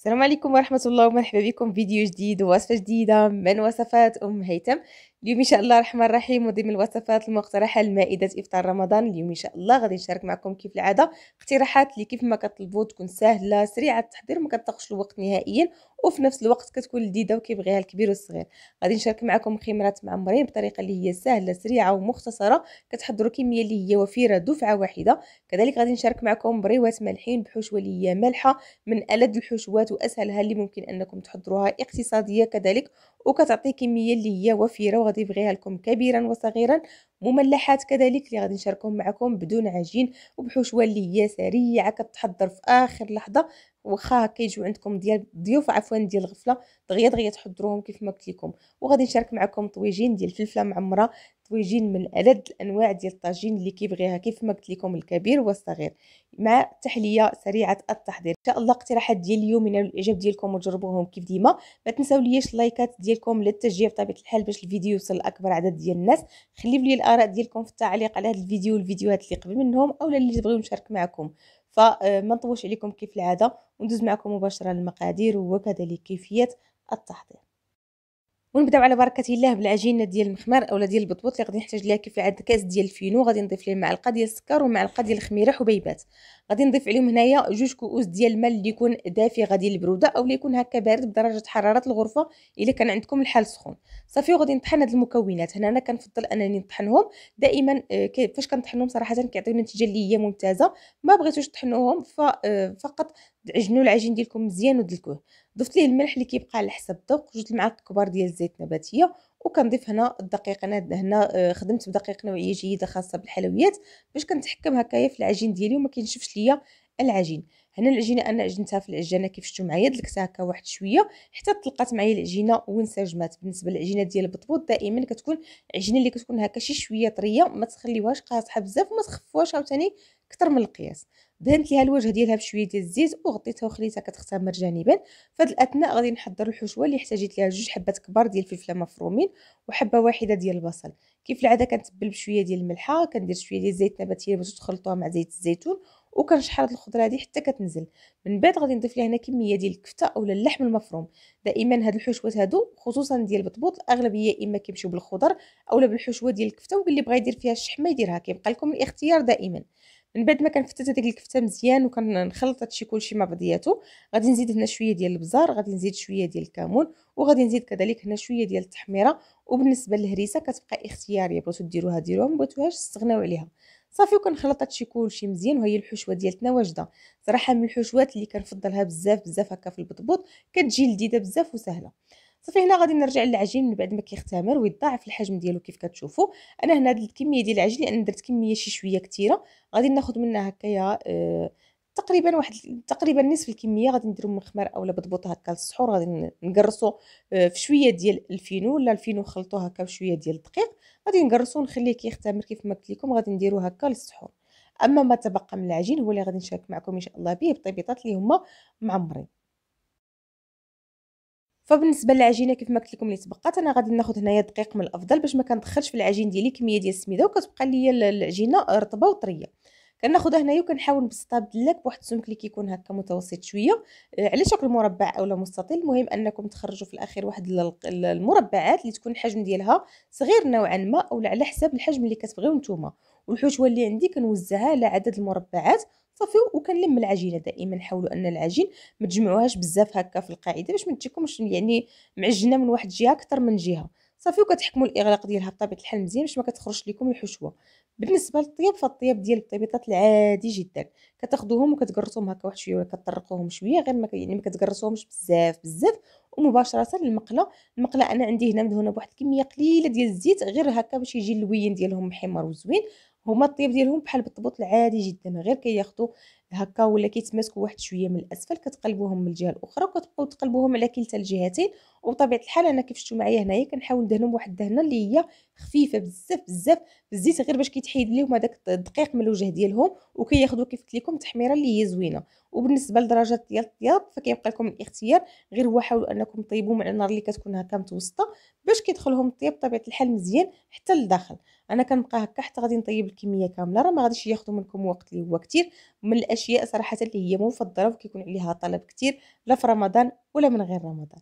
السلام عليكم ورحمة الله ومرحبا بكم فيديو جديد ووصفة جديدة من وصفات أم هيثم اليوم ان شاء الله الرحمن الرحيم ضمن الوصفات المقترحه لمائده افطار رمضان اليوم ان شاء الله غادي نشارك معكم كيف العاده اقتراحات اللي كيف ما كطلبوا تكون سهله سريعه التحضير ما كتاخذش الوقت نهائيا وفي نفس الوقت كتكون لذيذه وكيبغيها الكبير والصغير غادي نشارك معكم خمرات معمرين بطريقه اللي هي سهله سريعه ومختصره كتحضروا كميه اللي هي وفيره دفعه واحده كذلك غادي نشارك معكم بريوات مالحين بحشوه اللي هي مالحه من الد الحشوات واسهلها اللي ممكن انكم تحضروها اقتصاديه كذلك وكتعطي كميه اللي هي وفيره وغادي يبغيها لكم كبيرا وصغيرا مملحات كذلك اللي غادي نشاركهم معكم بدون عجين وبحشوه اللي هي سريعه كتحضر في اخر لحظه واخا كيجيو عندكم ديال ضيوف عفوا ديال الغفله دغيا دغيا تحضروهم كيف ما قلت لكم وغادي نشارك معكم طويجين ديال الفلفله معمره طويجين من ألد الانواع ديال الطاجين اللي كيبغيها كيف ما قلت لكم الكبير والصغير مع تحليه سريعه التحضير ان شاء الله اقتراحات ديال اليوم ينالوا الاعجاب ديالكم وتجربوهم كيف ديما ما تنساوليش اللايكات ديالكم للتشجيع بطبيعه الحال باش الفيديو يوصل لاكبر عدد ديال الناس خليو لي الاراء ديالكم في التعليق على هذا الفيديو والفيديوهات اللي قبل منهم اولا اللي تبغيو نشارك معكم فما آه، نطولش عليكم كيف العاده وندوز معكم مباشره للمقادير وكذلك كيفيه التحضير ونبداو على بركه الله بالعجينه ديال المخمار اولا ديال البطبوط اللي غادي نحتاج ليها كيف عاد كاس ديال الفينو غادي نضيف ليه معلقه ديال السكر ومعلقه ديال الخميره حبيبات غادي نضيف عليهم هنايا جوج كؤوس ديال الماء اللي يكون دافي غادي البروده او اللي يكون هكا بارد بدرجه حراره الغرفه الا كان عندكم الحال سخون صافي وغادي نطحن هاد المكونات هنا انا كنفضل انني نطحنهم دائما آه، فاش كنطحنهم صراحه كيعطيو نتيجه اللي هي ممتازه ما بغيتوش تطحنوهم آه، فقط عجنوا العجين ديالكم مزيان ودلكوه ضفت ليه الملح اللي كيبقى على حسب الذوق جوج المعالق كبار ديال الزيت النباتيه وكنضيف هنا الدقيق انا هنا آه، خدمت بدقيق نوعيه جيده خاصه بالحلويات باش كنتحكم هكايا في العجين ديالي وما كينشفش ليا العجين هنا العجينه انا عجنتها في العجانه كيف شفتوا معايا دلكتها هكا واحد شويه حتى طلقات معايا العجينه وانسجمات بالنسبه للعجينه ديال البطبوط دائما كتكون العجينه اللي كتكون هكا شي شويه طريه ما تخليوهاش قاصحه بزاف وما تخفوهاش عاوتاني اكثر من القياس دهنت ليها الوجه ديالها بشويه ديال الزيت وغطيتها وخليتها كتختمر جانبا فهاد الاثناء غادي نحضر الحشوه اللي احتاجيت ليها جوج حبات كبار ديال الفلفله مفرومين وحبه واحده ديال البصل كيف العاده كنتبل بشويه ديال الملحه كندير شويه ديال الزيت نباتيه باش تخلطوها مع زيت الزيتون وكنشحر هاد الخضره هادي حتى كتنزل من بعد غادي نضيف ليها هنا كميه ديال الكفته اولا اللحم المفروم دائما هاد الحشوات هادو خصوصا ديال البطبوط الاغلبيه اما كيمشيو بالخضر اولا بالحشوه ديال الكفته واللي بغى يدير فيها الشحمه يديرها كيبقى لكم الاختيار دائما من بعد ما كنفتت هذيك الكفته مزيان وكنخلط هادشي كلشي مع بعضياتو غادي نزيد هنا شويه ديال البزار غادي نزيد شويه ديال الكمون وغادي نزيد كذلك هنا شويه ديال التحميره وبالنسبه للهريسه كتبقى اختياريه بغيتو ديروها ديروها ما بغيتوهاش استغناو عليها صافي وكنخلط هادشي كلشي مزيان وهي الحشوه ديالتنا واجده صراحه من الحشوات اللي كنفضلها بزاف بزاف هكا في البطبوط كتجي لذيذه بزاف وسهله صافي هنا غادي نرجع للعجين من بعد ما كيختمر ويتضاعف الحجم ديالو كيف كتشوفوا انا هنا هاد الكميه ديال العجين لان درت كميه شي شويه كثيره غادي ناخذ منها هكايا أه تقريبا واحد تقريبا نصف الكميه غادي نديرو مخمر اولا بضبوط هكا للسحور غادي نقرصو آه، في شويه ديال الفينو ولا الفينو خلطو هكا بشويه ديال الدقيق غادي نقرصو ونخليه كيختمر كيف ما قلت لكم غادي نديرو هكا للسحور اما ما تبقى من العجين هو اللي غادي نشارك معكم ان شاء الله به بطبيطات اللي هما معمرين فبالنسبه للعجينه كيف ما قلت لكم اللي تبقات انا غادي ناخذ هنايا دقيق من الافضل باش ما كندخلش في العجين ديالي كميه ديال السميده وكتبقى لي العجينه رطبه وطريه كناخذها هنايا وكنحاول نبسطها بالدلاك بواحد السمك اللي كيكون هكا متوسط شويه آه، على شكل مربع اولا مستطيل المهم انكم تخرجوا في الاخير واحد المربعات اللي تكون الحجم ديالها صغير نوعا ما اولا على حساب الحجم اللي كتبغيو نتوما والحشوه اللي عندي كنوزعها على عدد المربعات صافي وكنلم العجينه دائما نحاولوا ان العجين ما تجمعوهاش بزاف هكا في القاعده باش ما تجيكمش يعني معجنه من واحد جهه اكثر من جهه صافي وكتحكموا الاغلاق ديالها بطبيعه الحال مزيان باش ما كتخرجش لكم الحشوه بالنسبه للطياب فالطياب ديال الطبيطات العادي جدا كتاخذوهم وكتقرصوهم هكا واحد شويه ولا كتطرقوهم شويه غير ما يعني ما كتقرصوهمش بزاف بزاف ومباشره للمقله المقله انا عندي هنا مدهونه بواحد الكميه قليله ديال الزيت غير هكا باش يجي اللوين ديالهم محمر وزوين هما الطياب ديالهم بحال بالضبط العادي جدا غير كياخذوا هكا ولا كيتماسكوا واحد شويه من الاسفل كتقلبوهم من الجهه الاخرى وكتبقاو تقلبوهم على كلتا الجهتين وبطبيعه الحال انا كيف شفتوا معايا هنايا كنحاول ندهنهم واحد الدهنه اللي هي خفيفه بزاف بزاف في الزيت غير باش كيتحيد ليهم هذاك الدقيق من الوجه ديالهم وكياخذوا كيف قلت لكم تحميره اللي هي زوينه وبالنسبه لدرجه ديال الطياب فكيبقى لكم الاختيار غير هو حاولوا انكم طيبوهم على النار اللي كتكون هكا متوسطه باش كيدخلهم الطياب بطبيعه الحال مزيان حتى لداخل انا كنبقى هكا حتى غادي نطيب الكميه كامله راه ما غاديش ياخذوا منكم وقت اللي هو كثير من الأشياء الاشياء صراحه اللي هي مفضله وكيكون عليها طلب كتير لا في رمضان ولا من غير رمضان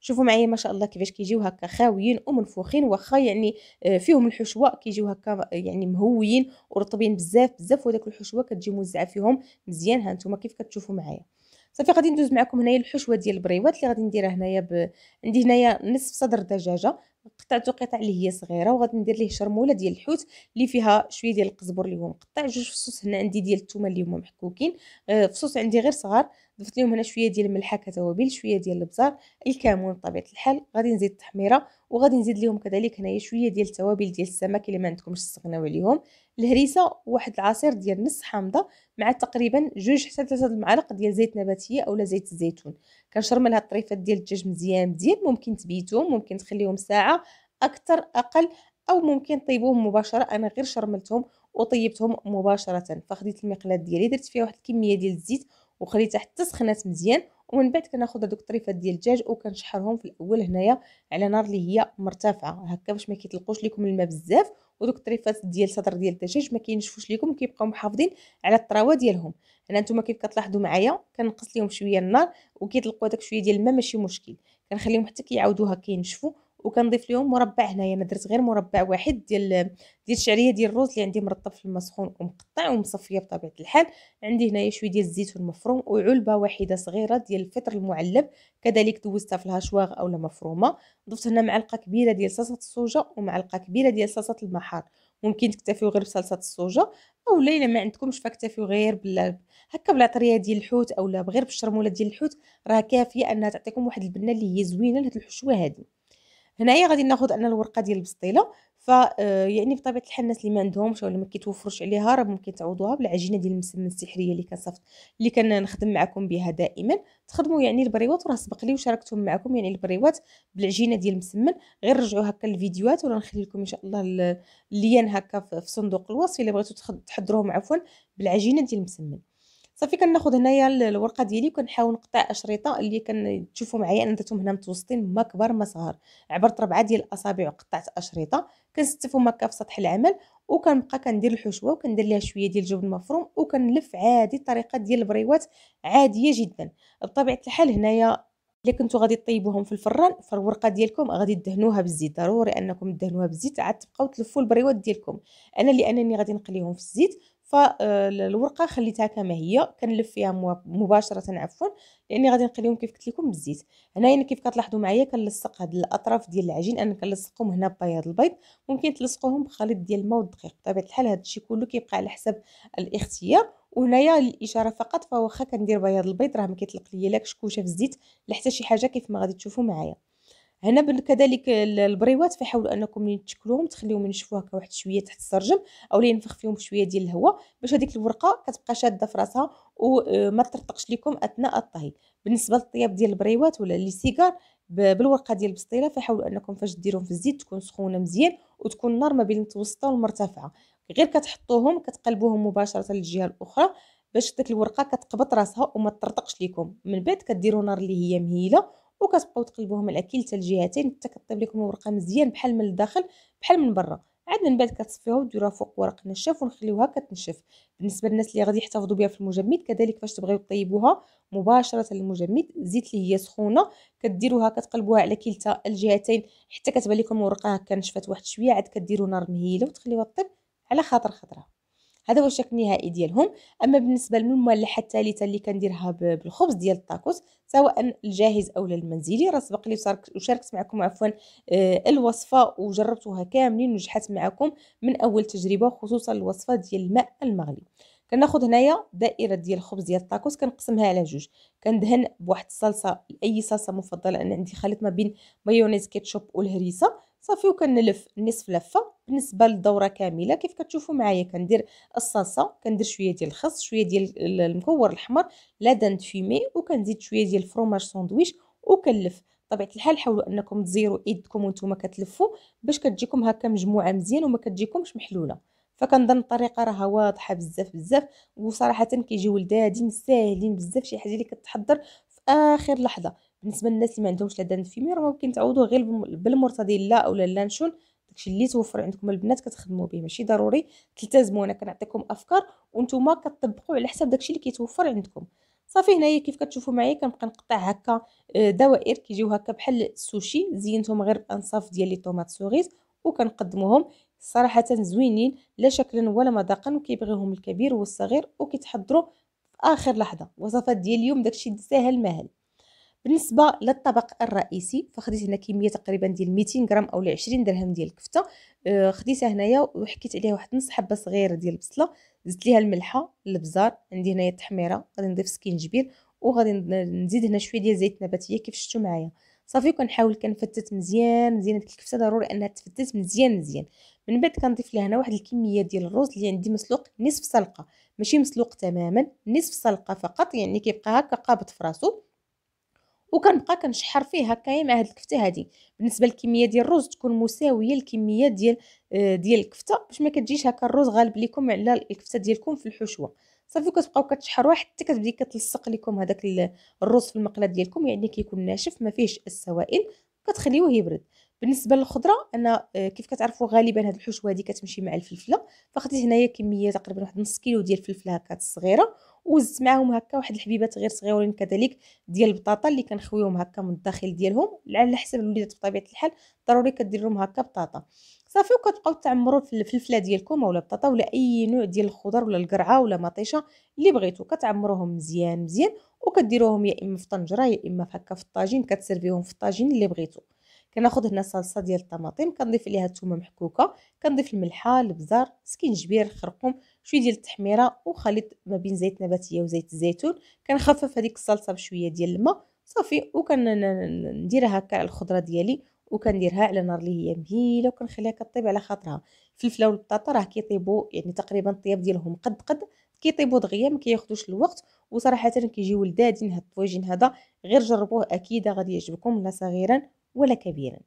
شوفوا معايا ما شاء الله كيفاش كيجيو هكا خاويين ومنفوخين واخا يعني آه، فيهم الحشوه كيجيو هكا آه، يعني مهويين ورطبين بزاف بزاف وداك الحشوه كتجي موزعه فيهم مزيان ها نتوما كيف كتشوفوا معايا صافي غادي ندوز معكم هنايا الحشوه ديال البريوات اللي غادي نديرها هنايا ب... عندي هنايا نصف صدر دجاجه قطعته قطع اللي هي صغيره وغادي ندير ليه شرموله ديال الحوت اللي فيها شويه ديال القزبر اللي هو مقطع جوج فصوص هنا عندي ديال الثومه اللي هما محكوكين آه، فصوص عندي غير صغار ضفت لهم هنا شويه ديال الملحه كتوابل شويه ديال البزار الكمون بطبيعه الحال غادي نزيد التحميره وغادي نزيد لهم كذلك هنايا شويه ديال التوابل ديال السمك اللي ما عندكمش تستغناو عليهم الهريسه واحد العصير ديال نص حامضه مع تقريبا جوج حتى ثلاثه المعالق ديال زيت نباتيه اولا زيت الزيتون كنشرمل هاد الطريفات ديال الدجاج مزيان مزيان ممكن تبيتهم ممكن تخليهم ساعه اكثر اقل او ممكن طيبوهم مباشره انا غير شرملتهم وطيبتهم مباشره فخديت المقلاه ديالي درت فيها واحد الكميه ديال الزيت وخليتها حتى سخنات مزيان ومن بعد كناخذ هذوك الطريفات ديال الدجاج وكنشحرهم في الاول هنايا على نار اللي هي مرتفعه هكا باش ما كيطلقوش لكم الماء بزاف ودوك الطريفات ديال صدر ديال الدجاج ما كينشفوش لكم كيبقاو محافظين على الطراوه ديالهم هنا نتوما كيف كتلاحظوا معايا كنقص لهم شويه النار وكيطلقوا داك شويه ديال الماء ماشي مشكل كنخليهم حتى كيعاودوا هكا ينشفوا وكنضيف لهم مربع هنايا انا درت غير مربع واحد ديال ديال الشعريه ديال الروز اللي عندي مرطب في الماء سخون ومقطع ومصفيه بطبيعه الحال عندي هنايا شويه ديال الزيتون المفروم وعلبه واحده صغيره ديال الفطر المعلب كذلك دوزتها في الهشواغ اولا مفرومه ضفت هنا معلقه كبيره ديال صلصه الصوجه ومعلقه كبيره ديال صلصه المحار ممكن تكتفيو غير بصلصه الصوجه او ليلى ما عندكمش فاكتفيو غير بال هكا بالعطريه ديال الحوت اولا غير بالشرموله ديال الحوت راه كافيه انها تعطيكم واحد البنه اللي هي زوينه لهاد الحشوه هذه هنايا غادي ناخذ انا الورقه ديال البسطيله ف آه، يعني بطبيعه الحال الناس اللي ما عندهمش ولا ما كيتوفرش عليها راه ممكن تعوضوها بالعجينه ديال المسمن السحريه اللي كنصفت اللي كنخدم معكم بها دائما تخدموا يعني البريوات وراه سبق لي وشاركتهم معكم يعني البريوات بالعجينه ديال المسمن غير رجعوا هكا الفيديوهات ولا نخلي لكم ان شاء الله اللين هكا في صندوق الوصف الا بغيتوا تحضروهم عفوا بالعجينه ديال المسمن صافي كناخذ هنايا الورقه ديالي وكنحاول نقطع اشرطه اللي كتشوفوا معايا انا درتهم هنا متوسطين ما كبر ما صغار عبرت ربعه ديال الاصابع وقطعت اشريطه كنستفهم هكا في سطح العمل وكنبقى كندير الحشوه وكندير ليها شويه ديال الجبن المفروم وكنلف عادي الطريقه ديال البريوات عاديه جدا بطبيعه الحال هنايا الا كنتو غادي طيبوهم في الفران فالورقه ديالكم غادي دهنوها بالزيت ضروري انكم دهنوها بالزيت عاد تبقاو تلفوا البريوات ديالكم انا لانني غادي نقليهم في الزيت فالورقه خليتها كما هي كنلف فيها مباشره عفوا لاني غادي نقليهم كيف قلت لكم بالزيت هنايا كيف كتلاحظوا معايا كنلصق هاد الاطراف ديال العجين انا كنلصقهم هنا ببياض البيض ممكن تلصقوهم بخليط ديال الماء والدقيق بطبيعه الحال هذا الشيء كله كيبقى على حسب الاختيار وهنايا الاشاره فقط فواخا كندير بياض البيض راه ما كيطلق ليا لا كشكوشه في الزيت لا حتى شي حاجه كيف ما غادي تشوفوا معايا هنا كذلك البريوات فحاولوا انكم تشكلوهم تشكلوهم ينشفوا هكا واحد شويه تحت السرجم او ينفخ فيهم شويه ديال الهواء باش هذيك الورقه كتبقى شاده في راسها وما آه، ترتقش لكم اثناء الطهي بالنسبه للطياب ديال البريوات ولا لي سيجار بالورقه ديال البسطيله فحاولوا انكم فاش ديروهم في الزيت تكون سخونه مزيان وتكون النار ما بين المتوسطه والمرتفعه غير كتحطوهم كتقلبوهم مباشره للجهه الاخرى باش ديك الورقه كتقبط راسها وما ترتقش ليكم من بعد كديروا نار اللي هي مهيله وكتبقاو تقلبوهم على كلتا الجهتين حتى كطيب لكم الورقه مزيان بحال من الداخل بحال من برا عاد من بعد كتصفيوها وديروها فوق ورق النشاف ونخليوها كتنشف بالنسبه للناس اللي غادي يحتفظوا بها في المجمد كذلك فاش تبغيو طيبوها مباشره المجمد زيت اللي هي سخونه كديروها كتقلبوها على كلتا الجهتين حتى كتبان لكم الورقه هكا نشفات واحد شويه عاد كديروا نار مهيله وتخليوها طيب على خاطر خضره هذا هو الشكل النهائي ديالهم اما بالنسبه للمملحه الثالثه اللي كنديرها بالخبز ديال الطاكوس سواء الجاهز او المنزلي راه سبق لي وشاركت معكم عفوا آه، الوصفه وجربتوها كاملين ونجحت معكم من اول تجربه خصوصا الوصفه ديال الماء المغلي كناخذ هنايا دائره ديال الخبز ديال الطاكوس كنقسمها على جوج كندهن بواحد الصلصه اي صلصه مفضله انا عندي خليط ما بين مايونيز كيتشوب والهريسه صافي وكنلف نصف لفه بالنسبه للدوره كامله كيف كتشوفوا معايا كندير الصلصه كندير شويه ديال الخس شويه ديال المكور الاحمر لادان فيمي وكنزيد شويه ديال الفرماج ساندويش وكنلف بطبيعه الحال حاولوا انكم تزيروا ايدكم وانتم كتلفوا باش كتجيكم هكا مجموعه مزيان وما كتجيكمش محلوله فكنظن الطريقه راها واضحه بزاف بزاف وصراحه كيجيو لذاذين ساهلين بزاف شي حاجه اللي كتحضر في اخر لحظه بالنسبه للناس اللي ما عندهمش لدان فيمي راه ممكن تعوضوه غير لا اولا اللانشون داكشي اللي توفر عندكم البنات كتخدموا به ماشي ضروري تلتزموا انا كنعطيكم افكار وانتم كتطبقوا على حسب داكشي اللي كيتوفر عندكم صافي هنايا كيف كتشوفوا معايا كنبقى نقطع هكا آه، دوائر كيجيو هكا بحال السوشي زينتهم غير بانصاف ديال لي طوماط سوغيز وكنقدموهم صراحه زوينين لا شكلا ولا مذاقا وكيبغيهم الكبير والصغير وكيتحضروا في اخر لحظه وصفات ديال اليوم داكشي ساهل مهل بالنسبه للطبق الرئيسي فخديت هنا كميه تقريبا ديال 200 غرام او 20 درهم ديال الكفته آه، خديتها هنايا وحكيت عليها واحد نص حبه صغيره ديال البصله زدت ليها الملحه البزار عندي هنايا التحميره غادي نضيف سكينجبير وغادي نزيد هنا شويه ديال زيت نباتيه كيف شفتوا معايا صافي كنحاول كنفتت مزيان مزيان ديك الكفته ضروري انها تفتت مزيان مزيان من بعد كنضيف لها هنا واحد الكميه ديال الرز اللي عندي مسلوق نصف سلقه ماشي مسلوق تماما نصف سلقه فقط يعني كيبقى هكا قابط فراسو وكنبقى كنشحر فيه هكايا مع هاد الكفته هادي بالنسبه للكميه ديال الرز تكون مساويه للكميه ديال آه، ديال الكفته باش ما كتجيش هكا الرز غالب لكم على الكفته ديالكم في الحشوه صافي كتبقاو كتشحروا حتى كتبدي كتلصق لكم هذاك الرز في المقله ديالكم يعني كيكون ناشف ما فيهش السوائل كتخليوه يبرد بالنسبه للخضره انا آه، كيف كتعرفوا غالبا هاد الحشوه هادي كتمشي مع الفلفله فخديت هنايا كميه تقريبا واحد نص كيلو ديال الفلفله هكا صغيرة وزدت معاهم هكا واحد الحبيبات غير صغيورين كذلك ديال البطاطا اللي كنخويهم هكا من الداخل ديالهم على حسب الوليدات بطبيعه الحال ضروري كدير لهم هكا بطاطا صافي وكتبقاو تعمروا في الفلفله ديالكم اولا البطاطا ولا اي نوع ديال الخضر ولا القرعه ولا مطيشه اللي بغيتو كتعمروهم مزيان مزيان وكديروهم يا اما في طنجره يا اما هكا في الطاجين كتسرفيهم في الطاجين اللي بغيتو كناخد هنا صلصه ديال الطماطم كنضيف عليها التومة محكوكه كنضيف الملحه البزار سكينجبير الخرقوم شويه ديال التحميره وخليط ما بين زيت نباتيه وزيت الزيتون كنخفف هذيك الصلصه بشويه ديال الماء صافي وكنديرها هكا على الخضره ديالي وكنديرها على نار اللي هي مهيله وكنخليها كطيب على خاطرها الفلفله والبطاطا راه كيطيبوا يعني تقريبا الطياب ديالهم قد قد كيطيبوا دغيا ما كياخذوش الوقت وصراحه كيجيو لذاذين هاد الطويجين هذا غير جربوه اكيد غادي يعجبكم لا صغيرا ولا كبيرا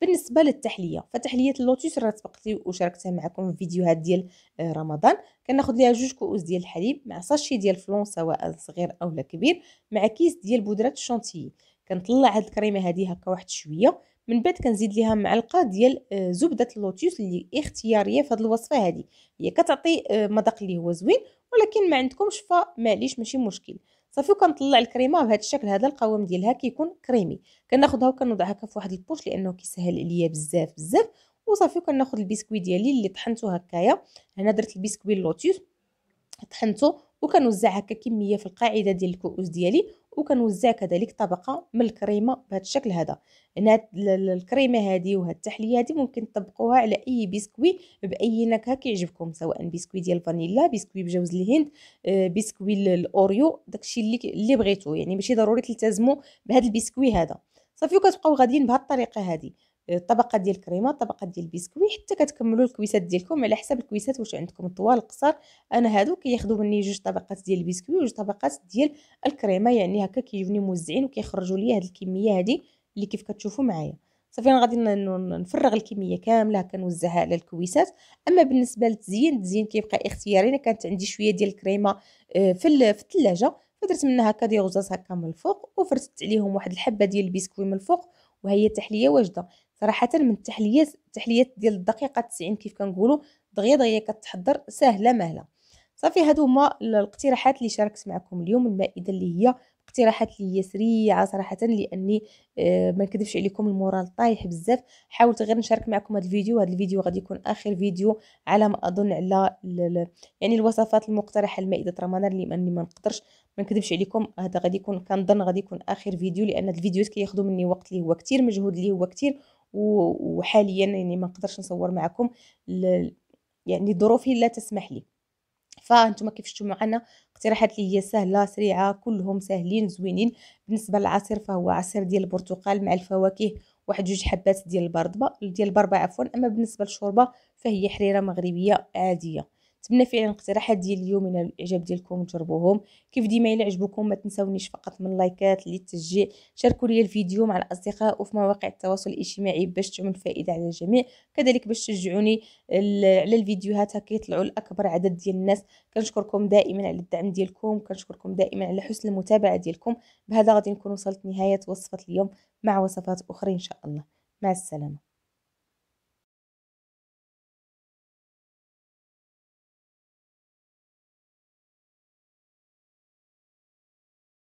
بالنسبه للتحليه فتحليه اللوتس راه سبقتي وشاركتها معكم في فيديوهات ديال آه، رمضان كناخذ ليها جوج كؤوس ديال الحليب مع ساشي ديال فلون سواء صغير او لا كبير مع كيس ديال بودره الشونتيي كنطلع هاد الكريمه هادي هكا واحد شويه من بعد كنزيد ليها معلقه ديال آه، زبده اللوتس اللي اختياريه في هاد الوصفه هادي هي كتعطي آه، مذاق اللي هو زوين ولكن ما عندكمش فمعليش ماشي مشكل صافي وكنطلع الكريمه بهذا الشكل هذا القوام ديالها كيكون كريمي كناخذها وكنوضعها في واحد البوش لانه كيسهل عليا بزاف بزاف وصافي وكناخذ البسكوي ديالي اللي طحنته هكايا هنا درت البسكوي اللوتيوس طحنته وكنوزع هكا كميه في القاعده ديال الكؤوس ديالي وكنوزع كذلك طبقه من الكريمه بهذا الشكل هذا هاد الكريمه هذه وهاد التحليه هذه ممكن تطبقوها على اي بسكوي باي نكهه كيعجبكم سواء بسكوي ديال الفانيلا بسكوي بجوز الهند آه، بسكوي الاوريو داكشي اللي اللي بغيتو يعني ماشي ضروري تلتزموا بهذا البسكوي هذا صافي وكتبقاو غاديين بهاد الطريقه هذه طبقه ديال الكريمه طبقه ديال البسكوي حتى كتكملوا الكويسات ديالكم على حساب الكويسات واش عندكم طوال قصر انا هادو كياخذوا مني جوج طبقات ديال البسكوي وجوج طبقات ديال الكريمه يعني هكا كيجوني موزعين وكيخرجوا لي هاد الكميه هادي اللي كيف كتشوفوا معايا صافي انا غادي نفرغ الكميه كامله كنوزعها على الكويسات اما بالنسبه للتزيين التزيين كيبقى اختياري انا كانت عندي شويه ديال الكريمه آه، في في الثلاجه فدرت منها هكا دي غزاز هكا من الفوق وفرتت عليهم واحد الحبه ديال البسكوي من الفوق وهي تحليه واجده صراحه من التحليات التحليات ديال الدقيقه 90 كيف كنقولوا دغيا دغيا كتحضر ساهله مهله صافي هادو هما الاقتراحات اللي شاركت معكم اليوم المائده اللي هي اقتراحات لي هي سريعه صراحه لاني آه ما نكذبش عليكم المورال طايح بزاف حاولت غير نشارك معكم هذا الفيديو هذا الفيديو غادي يكون اخر فيديو على ما اظن على يعني الوصفات المقترحه لمائده رمضان اللي ماني ما نقدرش ما نكذبش عليكم هذا غادي يكون كنظن غادي يكون اخر فيديو لان الفيديوهات كياخذوا مني وقت اللي هو كثير مجهود اللي هو كثير وحاليا يعني ما نقدرش نصور معكم ل... يعني ظروفي لا تسمح لي فانتم كيف شفتوا معنا اقتراحات لي هي سهله سريعه كلهم ساهلين زوينين بالنسبه للعصير فهو عصير ديال البرتقال مع الفواكه واحد جوج حبات ديال البردبه ديال البربه عفوا اما بالنسبه للشوربه فهي حريره مغربيه عاديه نتمنى فعلا الاقتراحات ديال اليوم ينالوا الاعجاب ديالكم جربوهم كيف ديما الا عجبكم ما تنساونيش فقط من لايكات للتشجيع شاركوا لي الفيديو مع الاصدقاء وفي مواقع التواصل الاجتماعي باش تعم الفائده على الجميع كذلك باش تشجعوني على الفيديوهات هكا يطلعوا لاكبر عدد ديال الناس كنشكركم دائما على الدعم ديالكم كنشكركم دائما على حسن المتابعه ديالكم بهذا غادي نكون وصلت نهايه وصفه اليوم مع وصفات اخرى ان شاء الله مع السلامه